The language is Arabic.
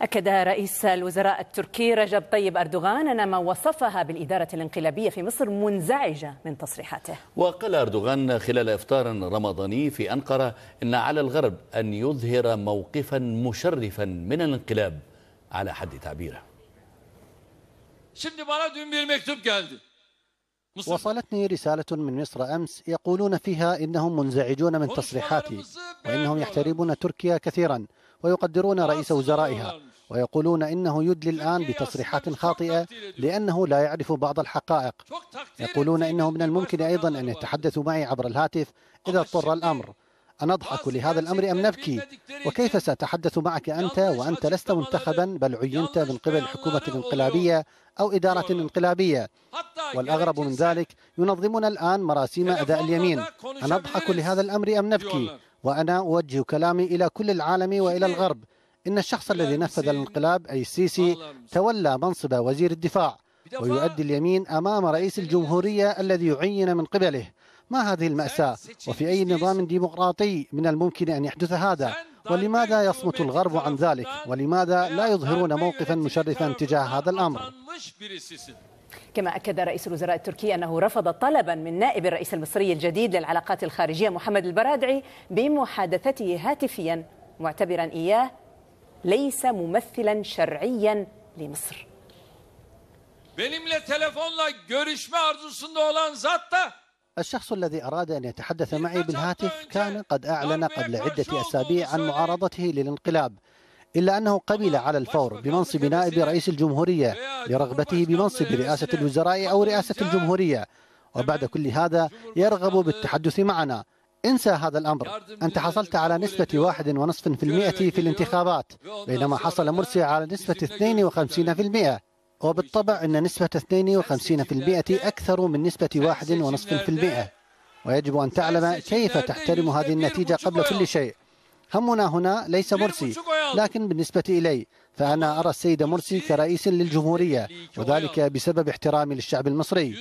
أكد رئيس الوزراء التركي رجب طيب أردوغان أن ما وصفها بالإدارة الانقلابية في مصر منزعجة من تصريحاته وقال أردوغان خلال إفطار رمضاني في أنقرة أن على الغرب أن يظهر موقفا مشرفا من الانقلاب على حد تعبيره وصلتني رسالة من مصر أمس يقولون فيها إنهم منزعجون من تصريحاتي وإنهم يحترمون تركيا كثيرا ويقدرون رئيس وزرائها ويقولون إنه يدلي الآن بتصريحات خاطئة لأنه لا يعرف بعض الحقائق يقولون إنه من الممكن أيضا أن يتحدثوا معي عبر الهاتف إذا اضطر الأمر أضحك لهذا الأمر أم نبكي؟ وكيف سأتحدث معك أنت وأنت لست منتخبا بل عينت من قبل حكومة انقلابية أو إدارة انقلابية والأغرب من ذلك ينظمون الآن مراسيم أداء اليمين أضحك لهذا الأمر أم نبكي؟ وأنا أوجه كلامي إلى كل العالم وإلى الغرب إن الشخص الذي نفذ الانقلاب أي السيسي تولى منصب وزير الدفاع ويؤدي اليمين أمام رئيس الجمهورية الذي يعين من قبله ما هذه المأساة وفي أي نظام ديمقراطي من الممكن أن يحدث هذا ولماذا يصمت الغرب عن ذلك ولماذا لا يظهرون موقفا مشرفا تجاه هذا الأمر كما أكد رئيس الوزراء التركي أنه رفض طلبا من نائب الرئيس المصري الجديد للعلاقات الخارجية محمد البرادعي بمحادثته هاتفيا معتبرا إياه ليس ممثلا شرعيا لمصر الشخص الذي أراد أن يتحدث معي بالهاتف كان قد أعلن قبل عدة أسابيع عن معارضته للانقلاب إلا أنه قبل على الفور بمنصب نائب رئيس الجمهورية لرغبته بمنصب رئاسة الوزراء أو رئاسة الجمهورية وبعد كل هذا يرغب بالتحدث معنا انسى هذا الأمر أنت حصلت على نسبة واحد ونصف في المئة في الانتخابات بينما حصل مرسي على نسبة 52 في المئة وبالطبع أن نسبة 52 في المئة أكثر من نسبة واحد ونصف في المئة ويجب أن تعلم كيف تحترم هذه النتيجة قبل كل شيء همنا هنا ليس مرسي لكن بالنسبة إلي فأنا أرى السيد مرسي كرئيس للجمهورية وذلك بسبب احترامي للشعب المصري